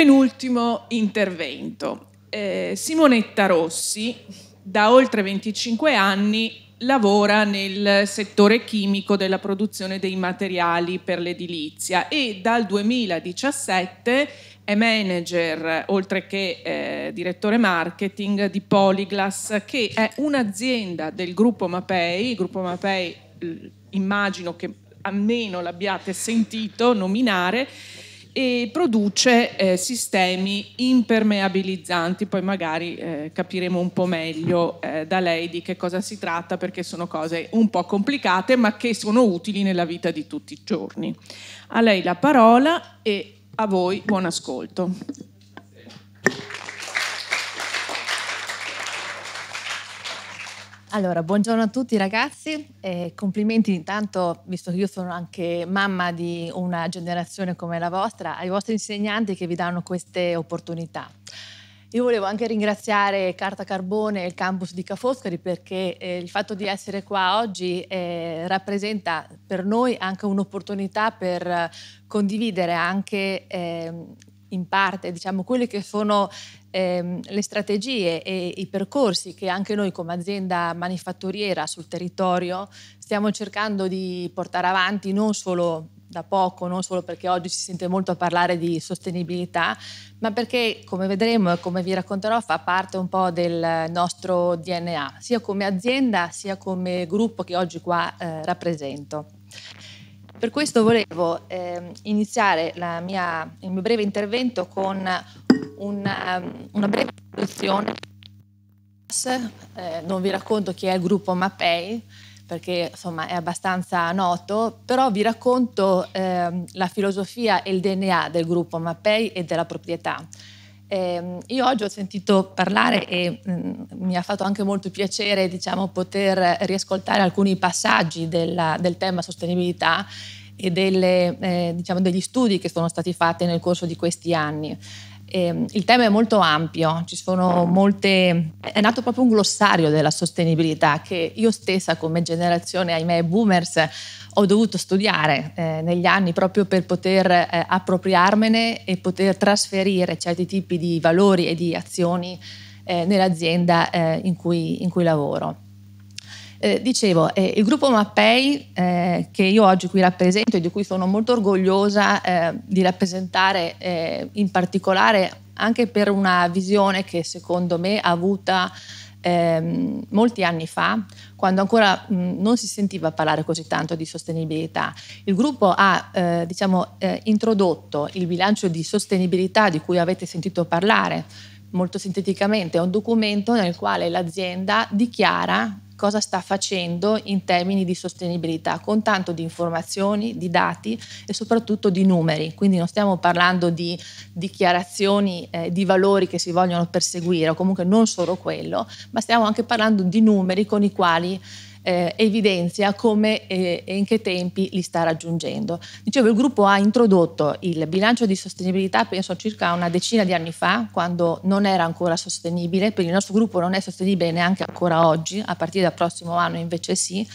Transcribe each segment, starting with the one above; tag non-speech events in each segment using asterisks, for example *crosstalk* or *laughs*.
penultimo intervento. Eh, Simonetta Rossi da oltre 25 anni lavora nel settore chimico della produzione dei materiali per l'edilizia e dal 2017 è manager, oltre che eh, direttore marketing di Polyglass, che è un'azienda del gruppo Mapei. Il gruppo Mapei immagino che almeno l'abbiate sentito nominare e produce eh, sistemi impermeabilizzanti, poi magari eh, capiremo un po' meglio eh, da lei di che cosa si tratta perché sono cose un po' complicate ma che sono utili nella vita di tutti i giorni. A lei la parola e a voi buon ascolto. Allora, buongiorno a tutti ragazzi, eh, complimenti intanto, visto che io sono anche mamma di una generazione come la vostra, ai vostri insegnanti che vi danno queste opportunità. Io volevo anche ringraziare Carta Carbone e il campus di Ca' Foscari perché eh, il fatto di essere qua oggi eh, rappresenta per noi anche un'opportunità per condividere anche ehm, in parte diciamo, quelle che sono ehm, le strategie e i percorsi che anche noi come azienda manifatturiera sul territorio stiamo cercando di portare avanti non solo da poco, non solo perché oggi si sente molto a parlare di sostenibilità, ma perché, come vedremo e come vi racconterò, fa parte un po' del nostro DNA, sia come azienda sia come gruppo che oggi qua eh, rappresento. Per questo volevo eh, iniziare mia, il mio breve intervento con una, ehm, una breve introduzione. Eh, non vi racconto chi è il gruppo Mapei, perché insomma è abbastanza noto, però vi racconto eh, la filosofia e il DNA del gruppo Mapei e della proprietà. Eh, io oggi ho sentito parlare e mh, mm, mi ha fatto anche molto piacere diciamo, poter riascoltare alcuni passaggi della, del tema sostenibilità e delle, eh, diciamo, degli studi che sono stati fatti nel corso di questi anni. Eh, il tema è molto ampio, molte... è nato proprio un glossario della sostenibilità che io stessa come generazione, ahimè, boomers, ho dovuto studiare eh, negli anni proprio per poter eh, appropriarmene e poter trasferire certi tipi di valori e di azioni eh, nell'azienda eh, in cui, in cui lavoro. Eh, dicevo, eh, il gruppo Mappei, eh, che io oggi qui rappresento e di cui sono molto orgogliosa eh, di rappresentare eh, in particolare anche per una visione che secondo me ha avuta Ehm, molti anni fa, quando ancora mh, non si sentiva parlare così tanto di sostenibilità. Il gruppo ha eh, diciamo, eh, introdotto il bilancio di sostenibilità di cui avete sentito parlare molto sinteticamente, è un documento nel quale l'azienda dichiara cosa sta facendo in termini di sostenibilità, con tanto di informazioni, di dati e soprattutto di numeri. Quindi non stiamo parlando di dichiarazioni eh, di valori che si vogliono perseguire o comunque non solo quello, ma stiamo anche parlando di numeri con i quali eh, evidenzia come eh, e eh, in che tempi li sta raggiungendo. Dicevo, il gruppo ha introdotto il bilancio di sostenibilità, penso circa una decina di anni fa, quando non era ancora sostenibile, per il nostro gruppo non è sostenibile neanche ancora oggi, a partire dal prossimo anno invece sì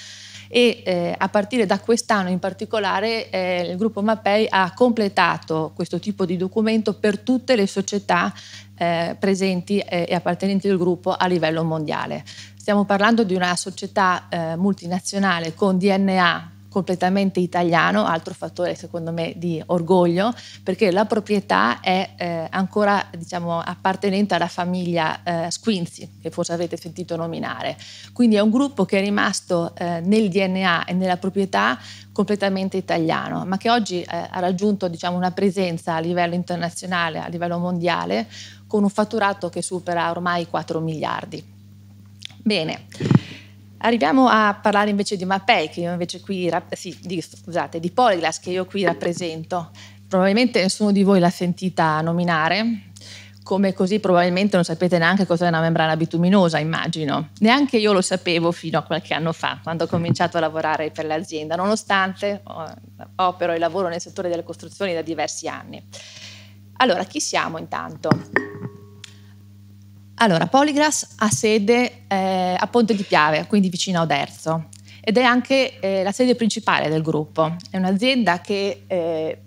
e eh, a partire da quest'anno in particolare eh, il gruppo Mapei ha completato questo tipo di documento per tutte le società eh, presenti eh, e appartenenti al gruppo a livello mondiale. Stiamo parlando di una società eh, multinazionale con DNA completamente italiano, altro fattore secondo me di orgoglio, perché la proprietà è eh, ancora diciamo, appartenente alla famiglia eh, Squinzi, che forse avete sentito nominare. Quindi è un gruppo che è rimasto eh, nel DNA e nella proprietà completamente italiano, ma che oggi eh, ha raggiunto diciamo, una presenza a livello internazionale, a livello mondiale, con un fatturato che supera ormai 4 miliardi. Bene. Arriviamo a parlare invece di Mapei, che io invece qui, sì, di, scusate, di Polyglass, che io qui rappresento. Probabilmente nessuno di voi l'ha sentita nominare, come così probabilmente non sapete neanche cos'è una membrana bituminosa, immagino. Neanche io lo sapevo fino a qualche anno fa, quando ho cominciato a lavorare per l'azienda, nonostante eh, opero e lavoro nel settore delle costruzioni da diversi anni. Allora, chi siamo intanto? Allora, Polygrass ha sede eh, a Ponte di Piave, quindi vicino a Oderzo, ed è anche eh, la sede principale del gruppo. È un'azienda che, eh,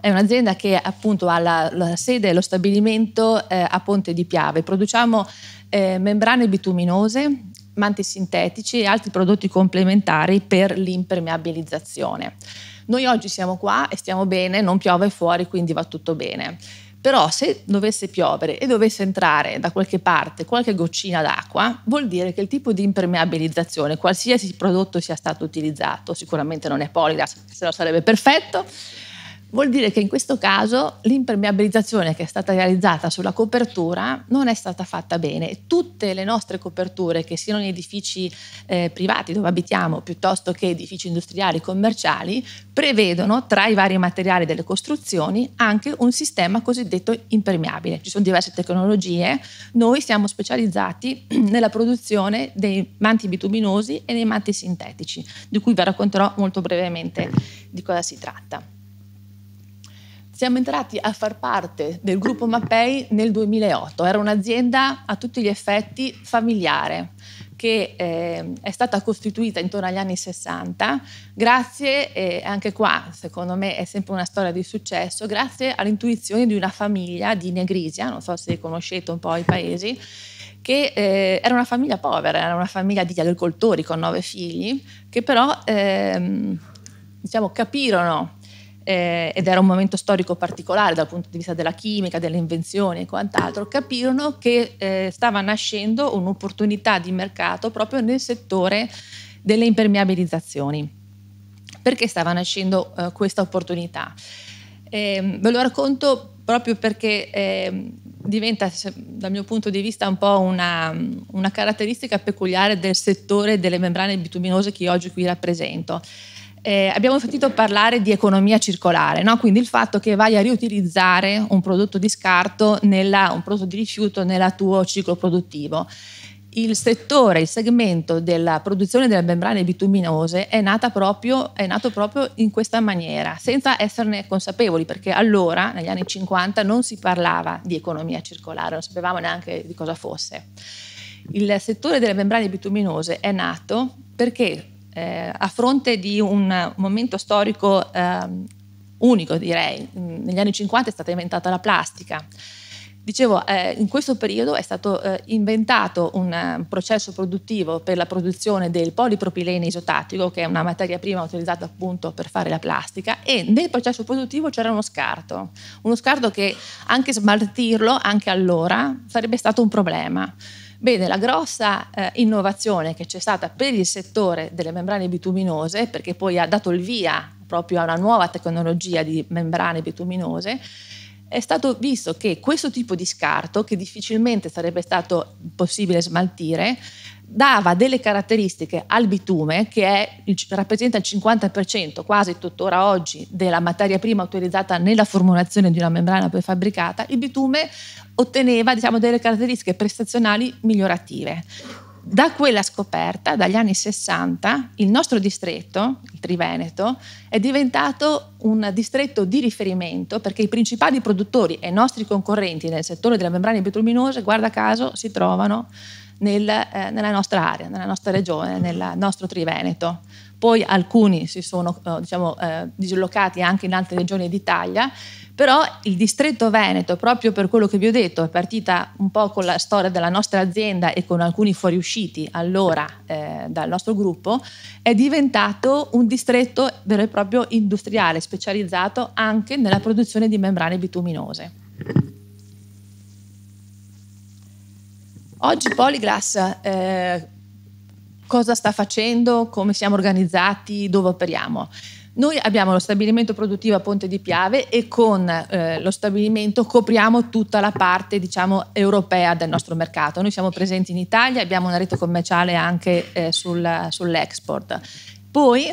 è un'azienda che appunto ha la, la sede e lo stabilimento eh, a Ponte di Piave. Produciamo eh, membrane bituminose, manti sintetici e altri prodotti complementari per l'impermeabilizzazione. Noi oggi siamo qua e stiamo bene, non piove fuori, quindi va tutto bene. Però se dovesse piovere e dovesse entrare da qualche parte qualche goccina d'acqua, vuol dire che il tipo di impermeabilizzazione, qualsiasi prodotto sia stato utilizzato, sicuramente non è poligas, se no sarebbe perfetto, Vuol dire che in questo caso l'impermeabilizzazione che è stata realizzata sulla copertura non è stata fatta bene. Tutte le nostre coperture, che siano in edifici eh, privati dove abitiamo piuttosto che edifici industriali commerciali, prevedono tra i vari materiali delle costruzioni anche un sistema cosiddetto impermeabile. Ci sono diverse tecnologie, noi siamo specializzati *clears throat* nella produzione dei manti bituminosi e dei manti sintetici, di cui vi racconterò molto brevemente di cosa si tratta. Siamo entrati a far parte del gruppo Mappei nel 2008. Era un'azienda a tutti gli effetti familiare che eh, è stata costituita intorno agli anni 60, grazie, eh, anche qua secondo me è sempre una storia di successo, grazie all'intuizione di una famiglia di Negrisia, non so se conoscete un po' i paesi, che eh, era una famiglia povera, era una famiglia di agricoltori con nove figli, che però ehm, diciamo, capirono eh, ed era un momento storico particolare dal punto di vista della chimica, delle invenzioni e quant'altro, capirono che eh, stava nascendo un'opportunità di mercato proprio nel settore delle impermeabilizzazioni. Perché stava nascendo eh, questa opportunità? Ehm, ve lo racconto proprio perché eh, diventa dal mio punto di vista un po' una, una, caratteristica peculiare del settore delle membrane bituminose che io oggi qui rappresento. Eh, abbiamo sentito parlare di economia circolare, no? quindi il fatto che vai a riutilizzare un prodotto di scarto, nella, un prodotto di rifiuto nel tuo ciclo produttivo. Il settore, il segmento della produzione delle membrane bituminose è, proprio, è nato proprio in questa maniera, senza esserne consapevoli, perché allora, negli anni 50, non si parlava di economia circolare, non sapevamo neanche di cosa fosse. Il settore delle membrane bituminose è nato perché eh, a fronte di un momento storico eh, unico, direi, mm, negli anni 50 è stata inventata la plastica. Dicevo, eh, in questo periodo è stato eh, inventato un eh, processo produttivo per la produzione del polipropilene isotattico, che è una materia prima utilizzata appunto per fare la plastica, e nel processo produttivo c'era uno scarto, uno scarto che anche smaltirlo, anche allora, sarebbe stato un problema. Bene, la grossa eh, innovazione che c'è stata per il settore delle membrane bituminose, perché poi ha dato il via proprio a una nuova tecnologia di membrane bituminose, è stato visto che questo tipo di scarto, che difficilmente sarebbe stato possibile smaltire, dava delle caratteristiche al bitume che è, rappresenta il 50% quasi tuttora oggi della materia prima utilizzata nella formulazione di una membrana prefabbricata, il bitume otteneva diciamo, delle caratteristiche prestazionali migliorative. Da quella scoperta, dagli anni 60, il nostro distretto, il Triveneto, è diventato un distretto di riferimento perché i principali produttori e i nostri concorrenti nel settore delle membrane bituminose, guarda caso, si trovano nel, eh, nella nostra area, nella nostra regione, nel nostro Triveneto. Poi alcuni si sono eh, diciamo, eh, dislocati anche in altre regioni d'Italia, però il distretto Veneto, proprio per quello che vi ho detto, è partita un po' con la storia della nostra azienda e con alcuni fuoriusciti allora eh, dal nostro gruppo, è diventato un distretto vero e proprio industriale, specializzato anche nella produzione di membrane bituminose. Oggi Polyglass eh, cosa sta facendo, come siamo organizzati, dove operiamo? Noi abbiamo lo stabilimento produttivo a Ponte di Piave e con eh, lo stabilimento copriamo tutta la parte diciamo, europea del nostro mercato. Noi siamo presenti in Italia, abbiamo una rete commerciale anche eh, sul, sull'export. Poi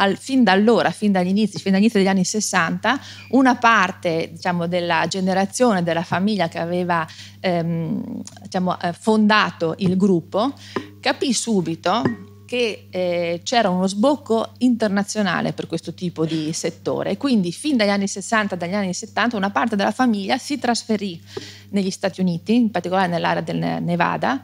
al, fin da allora, fin dagli inizi, fin dall'inizio degli anni 60, una parte diciamo, della generazione della famiglia che aveva ehm, diciamo, eh, fondato il gruppo capì subito che eh, c'era uno sbocco internazionale per questo tipo di settore. Quindi fin dagli anni 60, dagli anni 70, una parte della famiglia si trasferì negli Stati Uniti, in particolare nell'area del Nevada,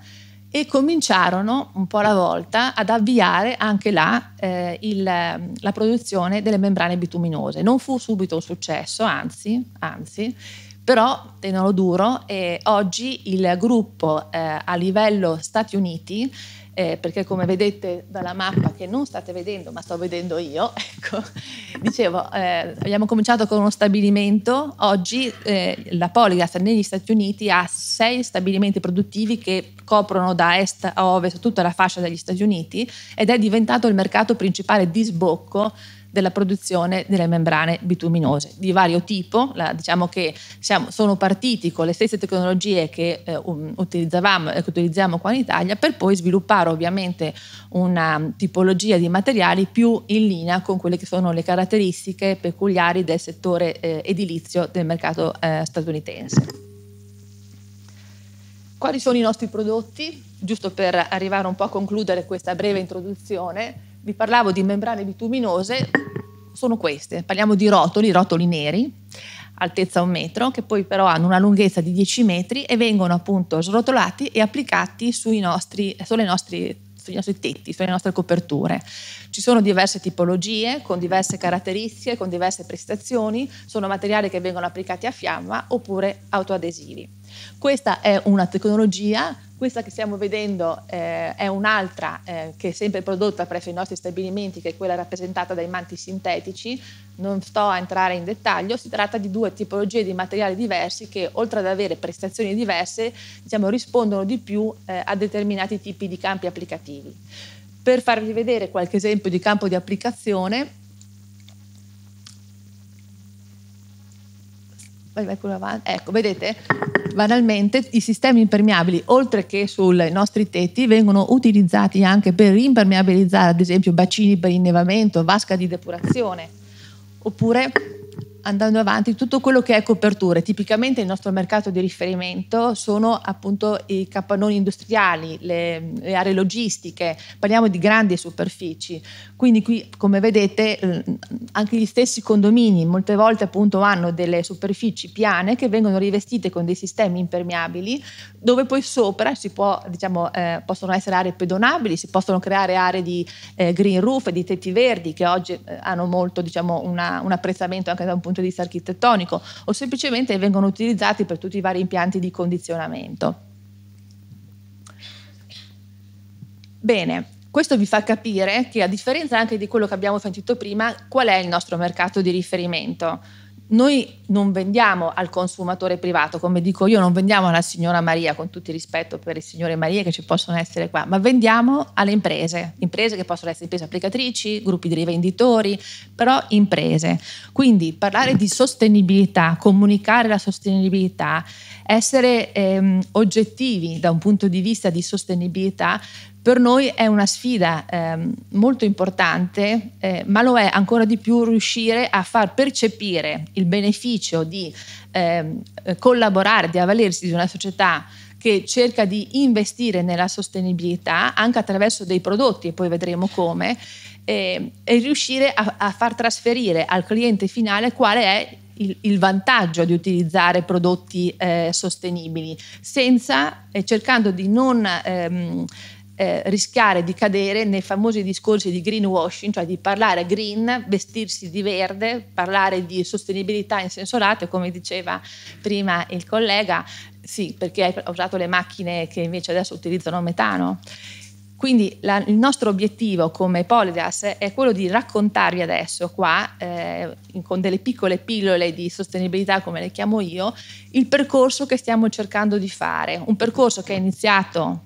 e cominciarono un po' alla volta ad avviare anche là eh, il, la produzione delle membrane bituminose. Non fu subito un successo, anzi, anzi però tenono duro e oggi il gruppo eh, a livello Stati Uniti eh, perché come vedete dalla mappa che non state vedendo ma sto vedendo io, *laughs* ecco, dicevo, eh, abbiamo cominciato con uno stabilimento, oggi eh, la Polygas negli Stati Uniti ha sei stabilimenti produttivi che coprono da est a ovest tutta la fascia degli Stati Uniti ed è diventato il mercato principale di sbocco della produzione delle membrane bituminose di vario tipo. La, diciamo che siamo, sono partiti con le stesse tecnologie che eh, um, utilizzavamo e che utilizziamo qua in Italia per poi sviluppare ovviamente una um, tipologia di materiali più in linea con quelle che sono le caratteristiche peculiari del settore eh, edilizio del mercato eh, statunitense. Quali sono i nostri prodotti? Giusto per arrivare un po' a concludere questa breve introduzione, vi parlavo di membrane bituminose, sono queste. Parliamo di rotoli, rotoli neri, altezza un metro, che poi però hanno una lunghezza di 10 metri e vengono appunto srotolati e applicati sui nostri, sulle nostre sui nostri tetti, sulle nostre coperture. Ci sono diverse tipologie, con diverse caratteristiche, con diverse prestazioni, sono materiali che vengono applicati a fiamma oppure autoadesivi. Questa è una tecnologia, questa che stiamo vedendo eh, è un'altra eh, che è sempre prodotta presso i nostri stabilimenti, che è quella rappresentata dai manti sintetici, non sto a entrare in dettaglio, si tratta di due tipologie di materiali diversi che oltre ad avere prestazioni diverse diciamo, rispondono di più eh, a determinati tipi di campi applicativi. Per farvi vedere qualche esempio di campo di applicazione, Vai, vai pure avanti. Ecco, vedete, banalmente i sistemi impermeabili, oltre che sui nostri tetti, vengono utilizzati anche per impermeabilizzare, ad esempio, bacini per innevamento, vasca di depurazione, oppure andando avanti tutto quello che è coperture. Tipicamente il nostro mercato di riferimento sono appunto i capannoni industriali, le, le aree logistiche, parliamo di grandi superfici. Quindi qui, come vedete, anche gli stessi condomini molte volte appunto hanno delle superfici piane che vengono rivestite con dei sistemi impermeabili dove poi sopra si può, diciamo, eh, possono essere aree pedonabili, si possono creare aree di eh, green roof, di tetti verdi che oggi eh, hanno molto diciamo, una, un apprezzamento anche da un punto di vista punto di vista architettonico o semplicemente vengono utilizzati per tutti i vari impianti di condizionamento. Bene, questo vi fa capire che a differenza anche di quello che abbiamo sentito prima, qual è il nostro mercato di riferimento. Noi non vendiamo al consumatore privato, come dico io, non vendiamo alla signora Maria, con tutto il rispetto per le signore Marie che ci possono essere qua, ma vendiamo alle imprese, imprese che possono essere imprese applicatrici, gruppi di rivenditori, però imprese. Quindi parlare di sostenibilità, comunicare la sostenibilità, essere ehm, oggettivi da un punto di vista di sostenibilità, per noi è una sfida eh, molto importante, eh, ma lo è ancora di più riuscire a far percepire il beneficio beneficio di ehm, eh, collaborare, di avvalersi di una società che cerca di investire nella sostenibilità anche attraverso dei prodotti, e poi vedremo come, eh, e riuscire a, a, far trasferire al cliente finale qual è il, il vantaggio di utilizzare prodotti eh, sostenibili, senza, eh, cercando di non... Ehm, eh, rischiare di cadere nei famosi discorsi di greenwashing, cioè di parlare green, vestirsi di verde, parlare di sostenibilità in senso lato, come diceva prima il collega, sì, perché hai usato le macchine che invece adesso utilizzano metano. Quindi la, il nostro obiettivo come Polydas è quello di raccontarvi adesso qua, eh, con delle piccole pillole di sostenibilità come le chiamo io, il percorso che stiamo cercando di fare, un percorso che è iniziato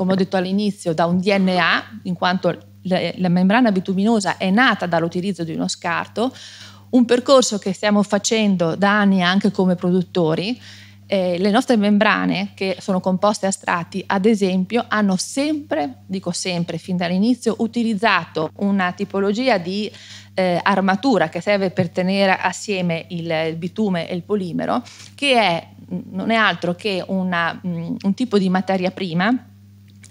come ho detto all'inizio, da un DNA, in quanto la membrana bituminosa è nata dall'utilizzo di uno scarto, un percorso che stiamo facendo da anni anche come produttori. Eh, le nostre membrane, che sono composte a strati, ad esempio, hanno sempre, dico sempre, fin dall'inizio, utilizzato una tipologia di eh, armatura che serve per tenere assieme il bitume e il polimero, che è, non è altro che una, mm, un tipo di materia prima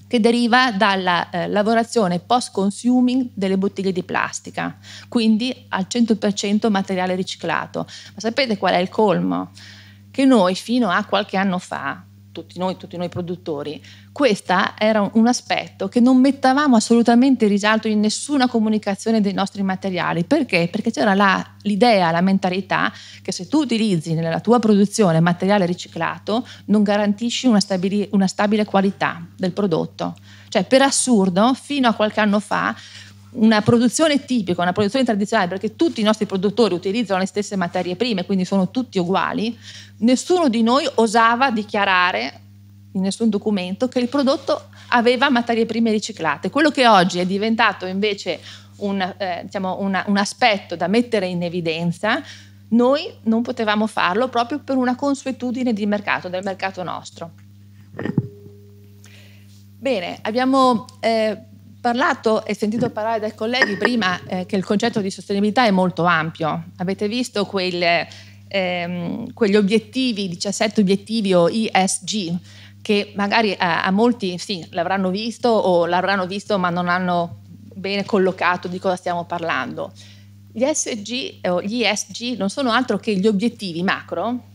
che deriva dalla eh, lavorazione post-consuming delle bottiglie di plastica, quindi al 100% materiale riciclato. Ma sapete qual è il colmo? Che noi fino a qualche anno fa tutti noi, tutti noi produttori, questo era un aspetto che non mettavamo assolutamente in risalto in nessuna comunicazione dei nostri materiali. Perché? Perché c'era la, l'idea, la mentalità che se tu utilizzi nella tua produzione materiale riciclato non garantisci una, stabili, una stabile qualità del prodotto. Cioè, per assurdo, fino a qualche anno fa una produzione tipica, una produzione tradizionale, perché tutti i nostri produttori utilizzano le stesse materie prime, quindi sono tutti uguali, nessuno di noi osava dichiarare in nessun documento che il prodotto aveva materie prime riciclate. Quello che oggi è diventato invece un, eh, diciamo una, un aspetto da mettere in evidenza, noi non potevamo farlo proprio per una consuetudine di mercato, del mercato nostro. Bene, abbiamo... Eh, parlato e sentito parlare dai colleghi prima eh, che il concetto di sostenibilità è molto ampio. Avete visto quel, ehm, quegli obiettivi, 17 obiettivi o ISG, che magari a, eh, a molti sì, l'avranno visto o l'avranno visto ma non hanno bene collocato di cosa stiamo parlando. Gli SG o gli ESG non sono altro che gli obiettivi macro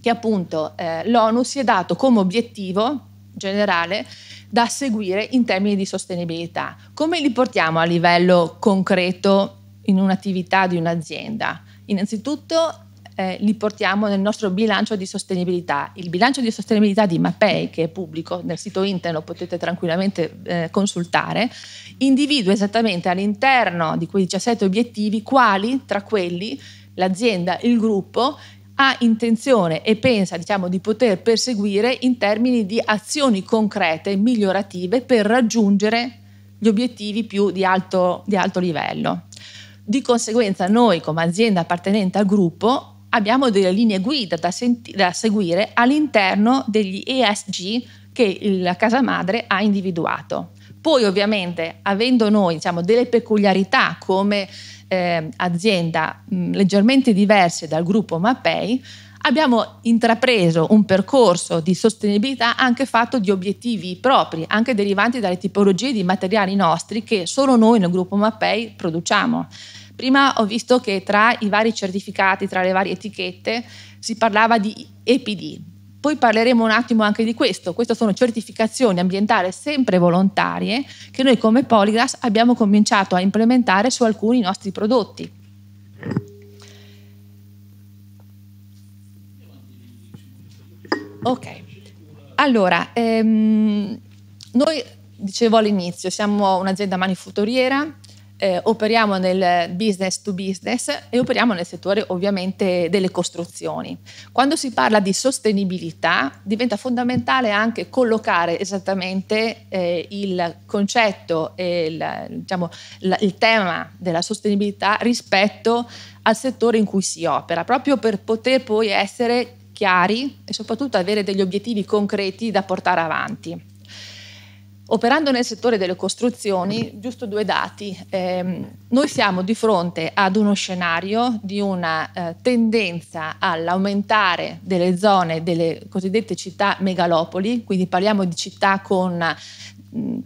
che appunto eh, l'ONU si è dato come obiettivo generale da seguire in termini di sostenibilità. Come li portiamo a livello concreto in un'attività di un'azienda? Innanzitutto eh, li portiamo nel nostro bilancio di sostenibilità. Il bilancio di sostenibilità di Mapei, che è pubblico nel sito internet, lo potete tranquillamente eh, consultare, individua esattamente all'interno di quei 17 obiettivi quali tra quelli l'azienda, il gruppo ha intenzione e pensa diciamo, di poter perseguire in termini di azioni concrete, migliorative per raggiungere gli obiettivi più di alto, di alto livello. Di conseguenza noi come azienda appartenente al gruppo abbiamo delle linee guida da, senti- da, seguire all'interno degli ESG che la casa madre ha individuato. Poi ovviamente avendo noi diciamo, delle peculiarità come eh, azienda mh, mm, leggermente diverse dal gruppo Mapei, abbiamo intrapreso un percorso di sostenibilità anche fatto di obiettivi propri, anche derivanti dalle tipologie di materiali nostri che solo noi nel gruppo Mapei produciamo. Prima ho visto che tra i vari certificati, tra le varie etichette, si parlava di EPD, poi parleremo un attimo anche di questo. Queste sono certificazioni ambientali sempre volontarie che noi come Polygras abbiamo cominciato a implementare su alcuni nostri prodotti. Ok, allora, ehm, noi dicevo all'inizio, siamo un'azienda manifatturiera, eh, operiamo nel business to business e operiamo nel settore ovviamente delle costruzioni. Quando si parla di sostenibilità diventa fondamentale anche collocare esattamente eh, il concetto e il, diciamo, la, il tema della sostenibilità rispetto al settore in cui si opera, proprio per poter poi essere chiari e soprattutto avere degli obiettivi concreti da portare avanti. Operando nel settore delle costruzioni, giusto due dati, eh, noi siamo di fronte ad uno scenario di una eh, tendenza all'aumentare delle zone delle cosiddette città megalopoli, quindi parliamo di città con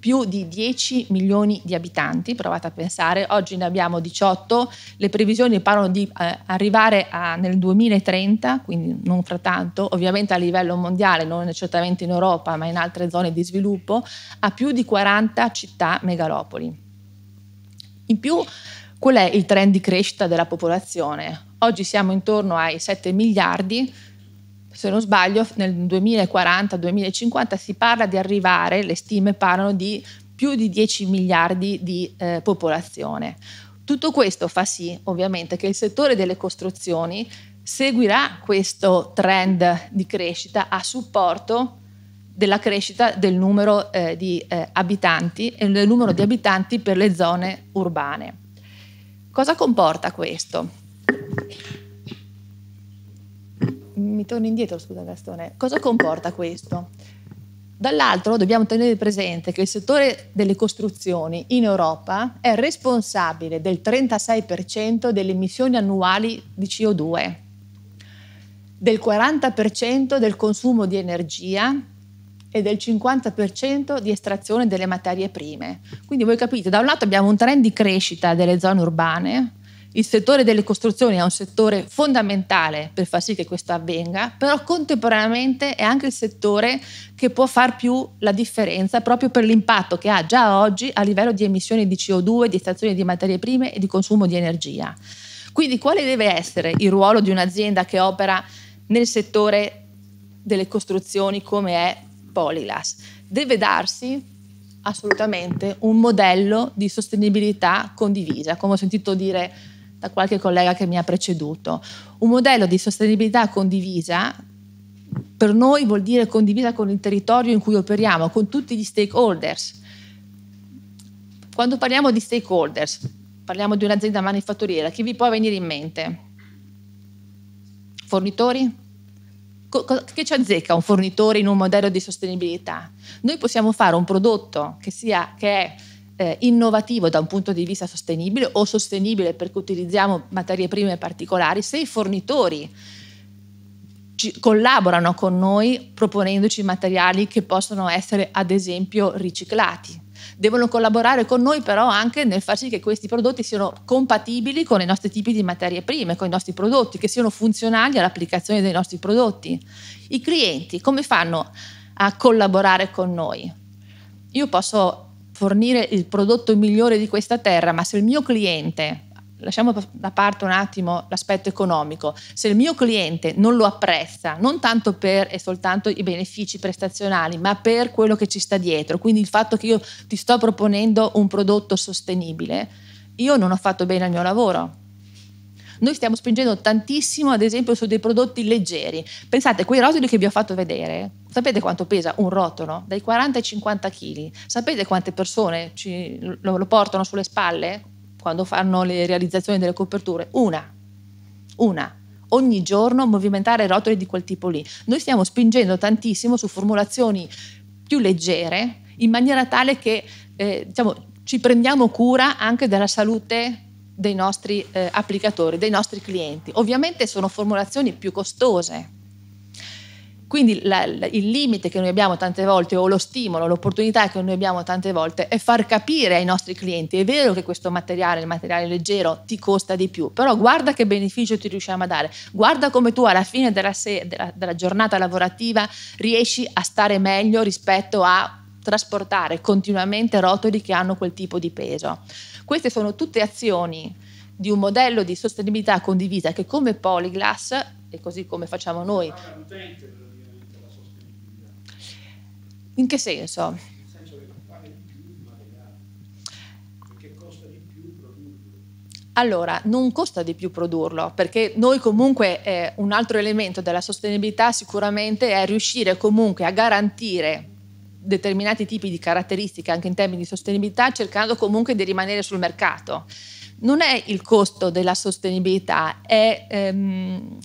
più di 10 milioni di abitanti, provate a pensare, oggi ne abbiamo 18, le previsioni parlano di eh, arrivare a, nel 2030, quindi non frattanto, ovviamente a livello mondiale, non certamente in Europa, ma in altre zone di sviluppo, a più di 40 città megalopoli. In più, qual è il trend di crescita della popolazione? Oggi siamo intorno ai 7 miliardi, se non sbaglio nel 2040-2050 si parla di arrivare, le stime parlano di più di 10 miliardi di eh, popolazione. Tutto questo fa sì ovviamente che il settore delle costruzioni seguirà questo trend di crescita a supporto della crescita del numero eh, di eh, abitanti e del numero di abitanti per le zone urbane. Cosa comporta questo? mi torno indietro, scusa Gastone, cosa comporta questo? Dall'altro dobbiamo tenere presente che il settore delle costruzioni in Europa è responsabile del 36% delle emissioni annuali di CO2, del 40% del consumo di energia e del 50% di estrazione delle materie prime. Quindi voi capite, da un lato abbiamo un trend di crescita delle zone urbane, il settore delle costruzioni è un settore fondamentale per far sì che questo avvenga, però contemporaneamente è anche il settore che può far più la differenza proprio per l'impatto che ha già oggi a livello di emissioni di CO2, di estrazione di materie prime e di consumo di energia. Quindi quale deve essere il ruolo di un'azienda che opera nel settore delle costruzioni come è Polilas? Deve darsi assolutamente un modello di sostenibilità condivisa, come ho sentito dire da qualche collega che mi ha preceduto. Un modello di sostenibilità condivisa per noi vuol dire condivisa con il territorio in cui operiamo, con tutti gli stakeholders. Quando parliamo di stakeholders, parliamo di un'azienda manifatturiera, chi vi può venire in mente? Fornitori? Che ci azzecca un fornitore in un modello di sostenibilità? Noi possiamo fare un prodotto che, sia, che è eh, innovativo da un punto di vista sostenibile o sostenibile perché utilizziamo materie prime particolari, se i fornitori collaborano con noi proponendoci materiali che possono essere ad esempio riciclati. Devono collaborare con noi però anche nel far sì che questi prodotti siano compatibili con i nostri tipi di materie prime, con i nostri prodotti, che siano funzionali all'applicazione dei nostri prodotti. I clienti come fanno a collaborare con noi? Io posso fornire il prodotto migliore di questa terra, ma se il mio cliente, lasciamo da parte un attimo l'aspetto economico, se il mio cliente non lo apprezza, non tanto per e soltanto i benefici prestazionali, ma per quello che ci sta dietro, quindi il fatto che io ti sto proponendo un prodotto sostenibile, io non ho fatto bene al mio lavoro noi stiamo spingendo tantissimo, ad esempio, su dei prodotti leggeri. Pensate, quei rotoli che vi ho fatto vedere, sapete quanto pesa un rotolo? Dai 40 ai 50 kg. Sapete quante persone ci, lo, lo portano sulle spalle quando fanno le realizzazioni delle coperture? Una. Una ogni giorno movimentare rotoli di quel tipo lì. Noi stiamo spingendo tantissimo su formulazioni più leggere in maniera tale che eh, diciamo, ci prendiamo cura anche della salute dei nostri eh, applicatori, dei nostri clienti. Ovviamente sono formulazioni più costose. Quindi la, la, il limite che noi abbiamo tante volte o lo stimolo, l'opportunità che noi abbiamo tante volte è far capire ai nostri clienti, è vero che questo materiale, il materiale leggero, ti costa di più, però guarda che beneficio ti riusciamo a dare, guarda come tu alla fine della, se- della, della giornata lavorativa riesci a stare meglio rispetto a trasportare continuamente rotoli che hanno quel tipo di peso. Queste sono tutte azioni di un modello di sostenibilità condivisa che come Polyglass, e così come facciamo noi... In che senso? Allora, non costa di più produrlo, perché noi comunque eh, un altro elemento della sostenibilità sicuramente è riuscire comunque a garantire determinati tipi di caratteristiche anche in termini di sostenibilità cercando comunque di rimanere sul mercato. Non è il costo della sostenibilità, è, ehm,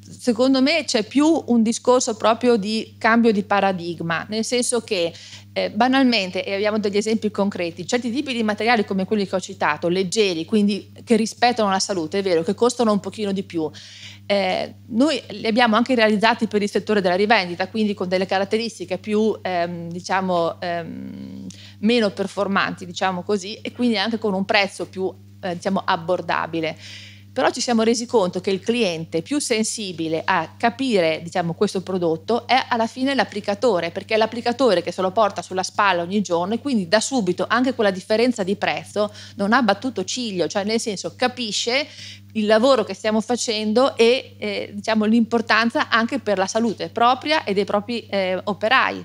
secondo me c'è più un discorso proprio di cambio di paradigma, nel senso che eh, banalmente, e abbiamo degli esempi concreti, certi tipi di materiali come quelli che ho citato, leggeri, quindi che rispettano la salute, è vero, che costano un pochino di più. Eh, noi li abbiamo anche realizzati per il settore della rivendita, quindi con delle caratteristiche più, ehm, diciamo, ehm, meno performanti, diciamo così, e quindi anche con un prezzo più, eh, diciamo, abbordabile però ci siamo resi conto che il cliente più sensibile a capire diciamo, questo prodotto è alla fine l'applicatore, perché è l'applicatore che se lo porta sulla spalla ogni giorno e quindi da subito anche quella differenza di prezzo non ha battuto ciglio, cioè nel senso capisce il lavoro che stiamo facendo e eh, diciamo, l'importanza anche per la salute propria e dei propri eh, operai.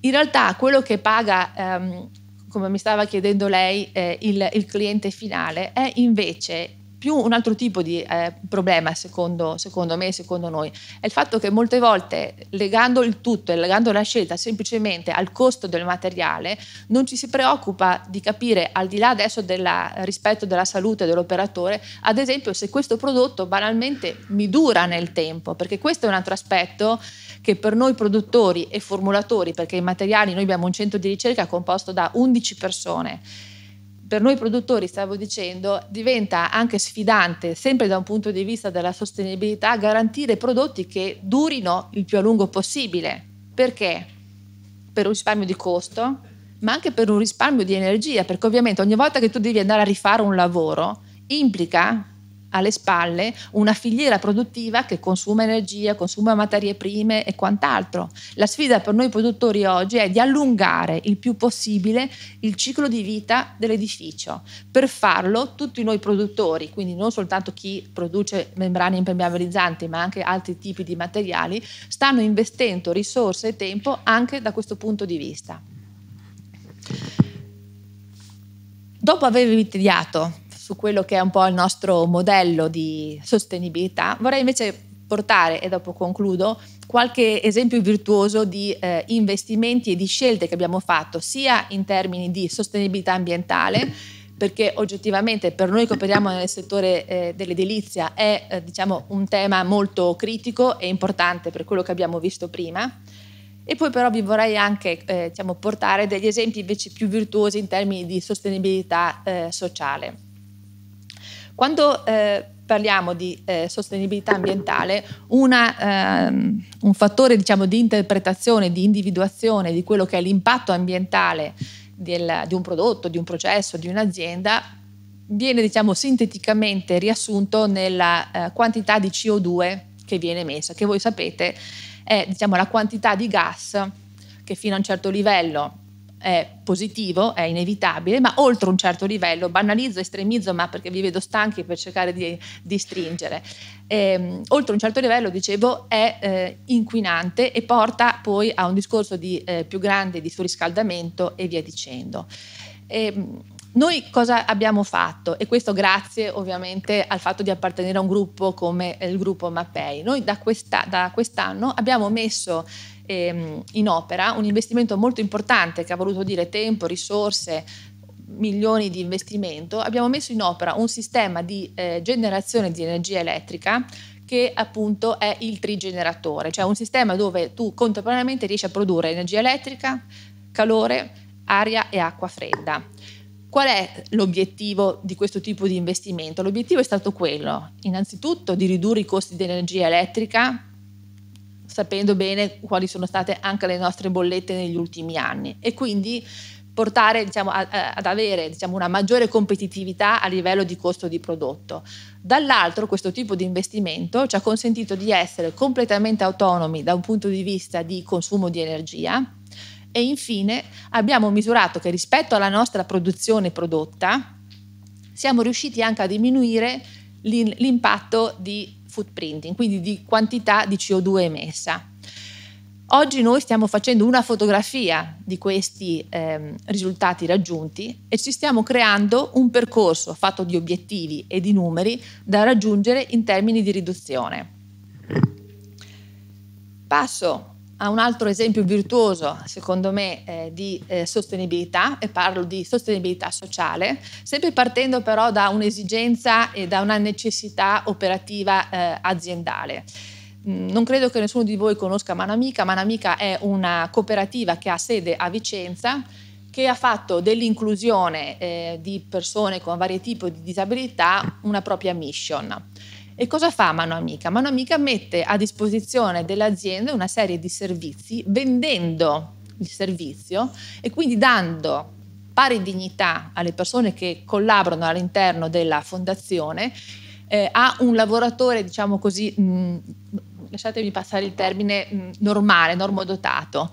In realtà quello che paga... Ehm, come mi stava chiedendo lei, eh, il, il cliente finale è invece più un altro tipo di eh, problema, secondo, secondo me e secondo noi, è il fatto che molte volte legando il tutto e legando la scelta semplicemente al costo del materiale, non ci si preoccupa di capire, al di là adesso del rispetto della salute dell'operatore, ad esempio se questo prodotto banalmente mi dura nel tempo, perché questo è un altro aspetto che per noi produttori e formulatori, perché i materiali, noi abbiamo un centro di ricerca composto da 11 persone, per noi produttori, stavo dicendo, diventa anche sfidante, sempre da un punto di vista della sostenibilità, garantire prodotti che durino il più a lungo possibile. Perché? Per un risparmio di costo, ma anche per un risparmio di energia, perché ovviamente ogni volta che tu devi andare a rifare un lavoro, implica alle spalle una filiera produttiva che consuma energia, consuma materie prime e quant'altro. La sfida per noi produttori oggi è di allungare il più possibile il ciclo di vita dell'edificio. Per farlo tutti noi produttori, quindi non soltanto chi produce membrane impermeabilizzanti, ma anche altri tipi di materiali, stanno investendo risorse e tempo anche da questo punto di vista. Dopo avervi rimediato su quello che è un po' il nostro modello di sostenibilità, vorrei invece portare, e dopo concludo, qualche esempio virtuoso di eh, investimenti e di scelte che abbiamo fatto, sia in termini di sostenibilità ambientale, perché oggettivamente per noi che operiamo nel settore eh, dell'edilizia è eh, diciamo, un tema molto critico e importante per quello che abbiamo visto prima. E poi però vi vorrei anche eh, diciamo, portare degli esempi invece più virtuosi in termini di sostenibilità eh, sociale. Quando eh, parliamo di eh, sostenibilità ambientale, una, ehm, un fattore diciamo, di interpretazione, di individuazione di quello che è l'impatto ambientale del, di un prodotto, di un processo, di un'azienda, viene diciamo, sinteticamente riassunto nella eh, quantità di CO2 che viene emessa, che voi sapete è diciamo, la quantità di gas che fino a un certo livello è positivo, è inevitabile, ma oltre un certo livello, banalizzo, estremizzo, ma perché vi vedo stanchi per cercare di, di stringere, ehm, oltre un certo livello, dicevo, è eh, inquinante e porta poi a un discorso di eh, più grande di surriscaldamento e via dicendo. Ehm, noi cosa abbiamo fatto? E questo grazie ovviamente al fatto di appartenere a un gruppo come il gruppo Mappei. Noi da, questa, da quest'anno abbiamo messo ehm, in opera un investimento molto importante che ha voluto dire tempo, risorse, milioni di investimento, abbiamo messo in opera un sistema di eh, generazione di energia elettrica che appunto è il trigeneratore, cioè un sistema dove tu contemporaneamente riesci a produrre energia elettrica, calore, aria e acqua fredda. Qual è l'obiettivo di questo tipo di investimento? L'obiettivo è stato quello, innanzitutto, di ridurre i costi di energia elettrica, sapendo bene quali sono state anche le nostre bollette negli ultimi anni e quindi portare diciamo, a, a, ad avere diciamo, una maggiore competitività a livello di costo di prodotto. Dall'altro questo tipo di investimento ci ha consentito di essere completamente autonomi da un punto di vista di consumo di energia, e infine abbiamo misurato che rispetto alla nostra produzione prodotta siamo riusciti anche a diminuire l'impatto di footprinting, quindi di quantità di CO2 emessa. Oggi noi stiamo facendo una fotografia di questi eh, risultati raggiunti e ci stiamo creando un percorso fatto di obiettivi e di numeri da raggiungere in termini di riduzione. Passo a un altro esempio virtuoso, secondo me, eh, di eh, sostenibilità, e parlo di sostenibilità sociale, sempre partendo però da un'esigenza e da una necessità operativa eh, aziendale. Mm, non credo che nessuno di voi conosca Manamica. Manamica è una cooperativa che ha sede a Vicenza, che ha fatto dell'inclusione eh, di persone con vari tipi di disabilità una propria mission. E cosa fa Mano Amica? Mano Amica mette a disposizione dell'azienda una serie di servizi vendendo il servizio e quindi dando pari dignità alle persone che collaborano all'interno della fondazione eh, a un lavoratore, diciamo così, mh, mm, lasciatemi passare il termine, mh, mm, normale, normodotato.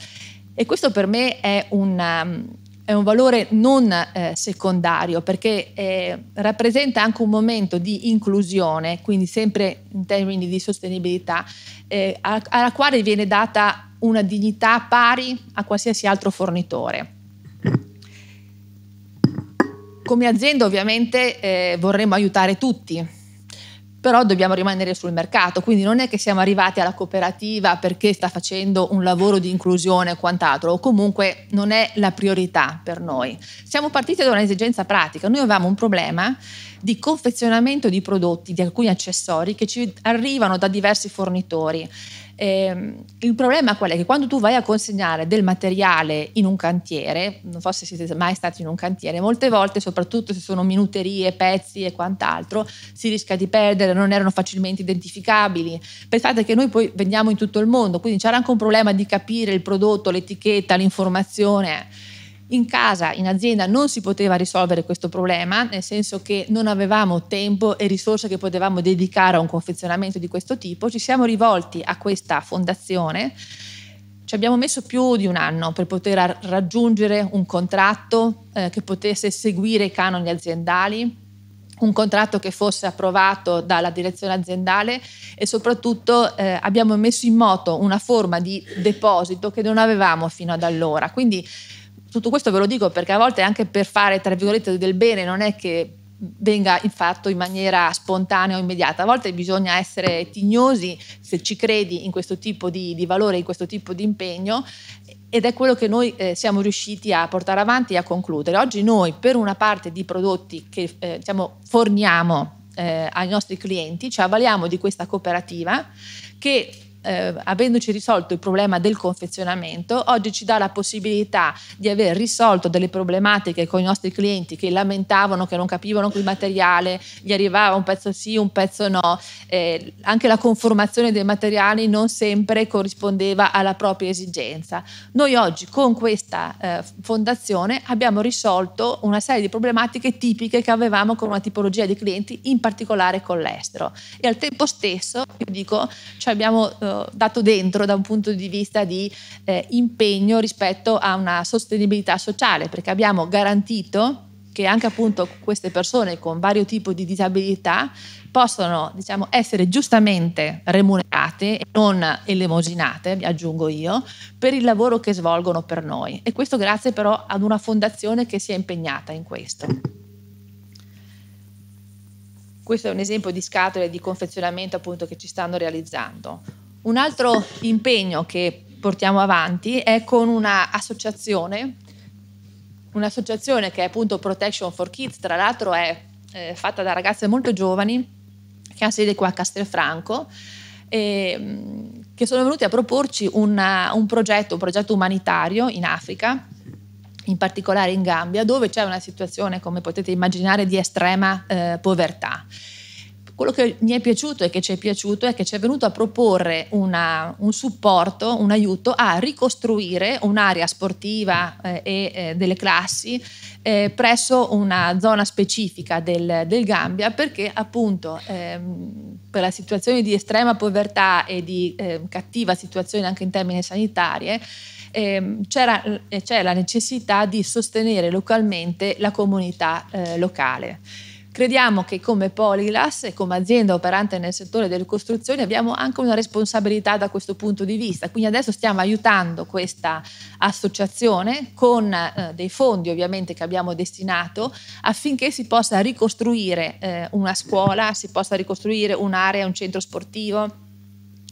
E questo per me è un um, è un valore non eh, secondario perché eh, rappresenta anche un momento di inclusione, quindi sempre in termini di sostenibilità, eh, alla quale viene data una dignità pari a qualsiasi altro fornitore. Come azienda ovviamente eh, vorremmo aiutare tutti, però dobbiamo rimanere sul mercato, quindi non è che siamo arrivati alla cooperativa perché sta facendo un lavoro di inclusione e quant'altro, o comunque non è la priorità per noi. Siamo partiti da un'esigenza pratica, noi avevamo un problema di confezionamento di prodotti, di alcuni accessori che ci arrivano da diversi fornitori. Eh, il problema qual è? Che quando tu vai a consegnare del materiale in un cantiere, non so se siete mai stati in un cantiere, molte volte, soprattutto se sono minuterie, pezzi e quant'altro, si rischia di perdere, non erano facilmente identificabili. Pensate che noi poi vendiamo in tutto il mondo, quindi c'era anche un problema di capire il prodotto, l'etichetta, l'informazione. In casa, in azienda, non si poteva risolvere questo problema, nel senso che non avevamo tempo e risorse che potevamo dedicare a un confezionamento di questo tipo. Ci siamo rivolti a questa fondazione ci abbiamo messo più di un anno per poter raggiungere un contratto eh, che potesse seguire i canoni aziendali, un contratto che fosse approvato dalla direzione aziendale e soprattutto eh, abbiamo messo in moto una forma di deposito che non avevamo fino ad allora. Quindi tutto questo ve lo dico perché a volte anche per fare, tra virgolette, del bene non è che venga fatto in maniera spontanea o immediata. A volte bisogna essere tignosi se ci credi in questo tipo di, di valore, in questo tipo di impegno ed è quello che noi eh, siamo riusciti a portare avanti e a concludere. Oggi noi per una parte di prodotti che eh, diciamo, forniamo eh, ai nostri clienti ci avvaliamo di questa cooperativa che eh, avendoci risolto il problema del confezionamento, oggi ci dà la possibilità di aver risolto delle problematiche con i nostri clienti che lamentavano che non capivano quel materiale, gli arrivava un pezzo sì, un pezzo no, eh, anche la conformazione dei materiali non sempre corrispondeva alla propria esigenza. Noi oggi con questa eh, fondazione abbiamo risolto una serie di problematiche tipiche che avevamo con una tipologia di clienti, in particolare con l'estero. E al tempo stesso, dico, cioè abbiamo eh, dato, dentro da un punto di vista di eh, impegno rispetto a una sostenibilità sociale, perché abbiamo garantito che anche appunto queste persone con vario tipo di disabilità possono diciamo, essere giustamente remunerate e non elemosinate, aggiungo io, per il lavoro che svolgono per noi. E questo grazie però ad una fondazione che si è impegnata in questo. Questo è un esempio di scatole di confezionamento appunto che ci stanno realizzando. Un altro impegno che portiamo avanti è con un'associazione, un'associazione che è appunto Protection for Kids, tra l'altro è eh, fatta da ragazze molto giovani, che ha sede qua a Castelfranco, e, ehm, che sono venuti a proporci una, un progetto, un progetto umanitario in Africa, in particolare in Gambia, dove c'è una situazione, come potete immaginare, di estrema eh, povertà. Quello che mi è piaciuto e che ci è piaciuto è che ci è venuto a proporre una, un supporto, un aiuto a ricostruire un'area sportiva eh, e eh, delle classi eh, presso una zona specifica del, del Gambia perché appunto ehm, per la situazione di estrema povertà e di ehm, cattiva situazione anche in termini sanitari ehm, c'era eh, la necessità di sostenere localmente la comunità eh, locale. Crediamo che come Poliglas e come azienda operante nel settore delle costruzioni abbiamo anche una responsabilità da questo punto di vista, quindi adesso stiamo aiutando questa associazione con eh, dei fondi ovviamente che abbiamo destinato affinché si possa ricostruire eh, una scuola, si possa ricostruire un'area, un centro sportivo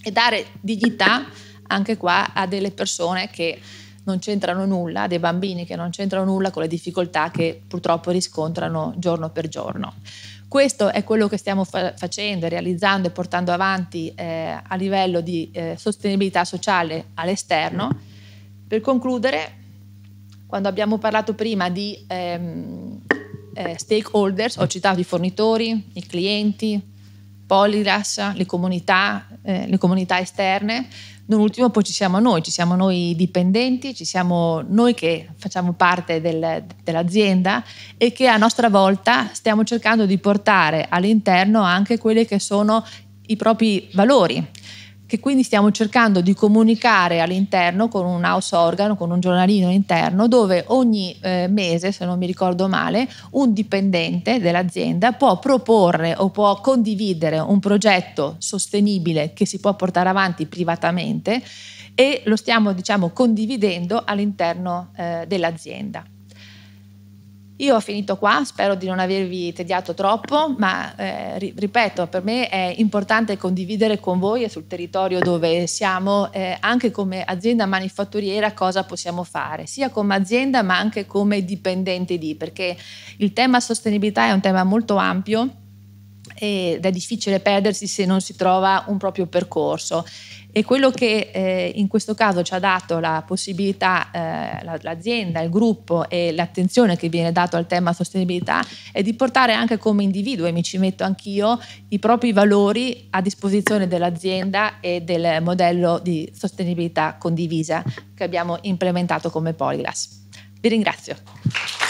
e dare dignità anche qua a delle persone che non c'entrano nulla, dei bambini che non c'entrano nulla con le difficoltà che purtroppo riscontrano giorno per giorno. Questo è quello che stiamo fa- facendo, realizzando e portando avanti eh, a livello di eh, sostenibilità sociale all'esterno. Per concludere, quando abbiamo parlato prima di ehm, eh, stakeholders, ho citato i fornitori, i clienti, Poliras, le comunità, eh, le comunità esterne, non ultimo poi ci siamo noi, ci siamo noi dipendenti, ci siamo noi che facciamo parte del, dell'azienda e che a nostra volta stiamo cercando di portare all'interno anche quelli che sono i propri valori, che quindi stiamo cercando di comunicare all'interno con un house organo, con un giornalino interno, dove ogni eh, mese, se non mi ricordo male, un dipendente dell'azienda può proporre o può condividere un progetto sostenibile che si può portare avanti privatamente e lo stiamo diciamo condividendo all'interno eh, dell'azienda. Io ho finito qua, spero di non avervi tediato troppo, ma eh, ripeto, per me è importante condividere con voi e sul territorio dove siamo, eh, anche come azienda manifatturiera, cosa possiamo fare, sia come azienda ma anche come dipendenti di, perché il tema sostenibilità è un tema molto ampio ed è difficile perdersi se non si trova un proprio percorso. E quello che eh, in questo caso ci ha dato la possibilità, eh, l'azienda, il gruppo e l'attenzione che viene data al tema sostenibilità è di portare anche come individuo, e mi ci metto anch'io, i propri valori a disposizione dell'azienda e del modello di sostenibilità condivisa che abbiamo implementato come Polyglass. Vi ringrazio.